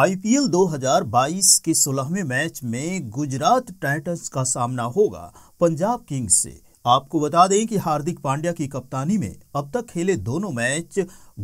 IPL 2022 के सोलहवें match में गुजरात टाइटंस का सामना होगा पंजाब किंग्स से आपको बता दें कि हार्दिक पांड्या की कप्तानी में अब तक खेले दोनों मैच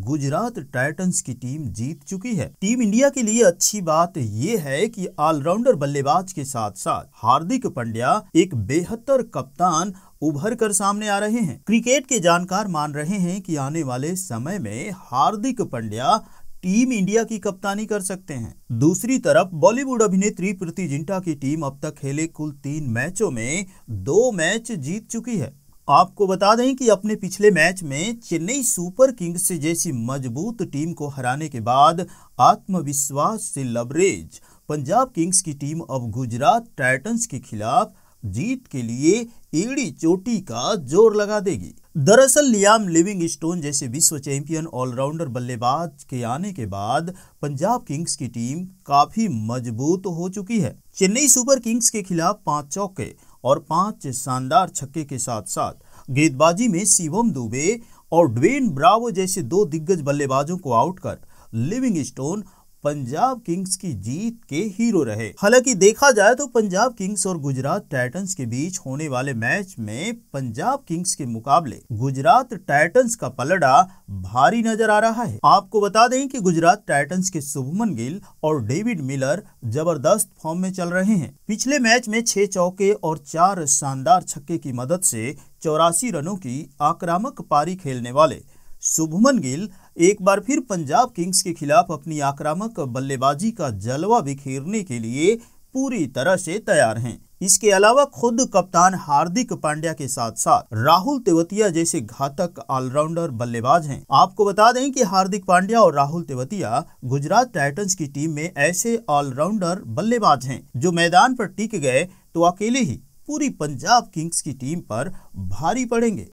गुजरात टाइटंस की टीम जीत चुकी है टीम इंडिया के लिए अच्छी बात यह है कि ऑलराउंडर बल्लेबाज के साथ साथ हार्दिक पांड्या एक बेहतर कप्तान उभर कर सामने आ रहे हैं क्रिकेट के जानकार मान रहे हैं कि आने वाले समय में हार्दिक पांड्या टीम इंडिया की कप्तानी कर सकते हैं दूसरी तरफ बॉलीवुड अभिनेत्री प्रीति जिंटा की टीम अब तक खेले कुल तीन मैचों में दो मैच जीत चुकी है आपको बता दें कि अपने पिछले मैच में चेन्नई सुपर किंग्स से जैसी मजबूत टीम को हराने के बाद आत्मविश्वास से लबरेज पंजाब किंग्स की टीम अब गुजरात टाइटंस के खिलाफ जीत के लिए एड़ी चोटी का जोर लगा देगी दरअसल लियाम लिविंग स्टोन जैसे विश्व चैंपियन ऑलराउंडर बल्लेबाज के आने के बाद पंजाब किंग्स की टीम काफी मजबूत हो चुकी है चेन्नई सुपर किंग्स के खिलाफ पांच चौके और पांच शानदार छक्के के साथ साथ गेंदबाजी में शिवम दुबे और ड्वेन ब्रावो जैसे दो दिग्गज बल्लेबाजों को आउट कर लिविंग स्टोन पंजाब किंग्स की जीत के हीरो रहे हालांकि देखा जाए तो पंजाब किंग्स और गुजरात टाइटंस के बीच होने वाले मैच में पंजाब किंग्स के मुकाबले गुजरात टाइटंस का पलड़ा भारी नजर आ रहा है आपको बता दें कि गुजरात टाइटंस के शुभमन गिल और डेविड मिलर जबरदस्त फॉर्म में चल रहे हैं पिछले मैच में छह चौके और चार शानदार छक्के की मदद से चौरासी रनों की आक्रामक पारी खेलने वाले शुभमन गिल एक बार फिर पंजाब किंग्स के खिलाफ अपनी आक्रामक बल्लेबाजी का जलवा बिखेरने के लिए पूरी तरह से तैयार हैं इसके अलावा खुद कप्तान हार्दिक पांड्या के साथ साथ राहुल तेवतिया जैसे घातक ऑलराउंडर बल्लेबाज हैं आपको बता दें कि हार्दिक पांड्या और राहुल तेवतिया गुजरात टाइटंस की टीम में ऐसे ऑलराउंडर बल्लेबाज हैं जो मैदान पर टिक गए तो अकेले ही पूरी पंजाब किंग्स की टीम पर भारी पड़ेंगे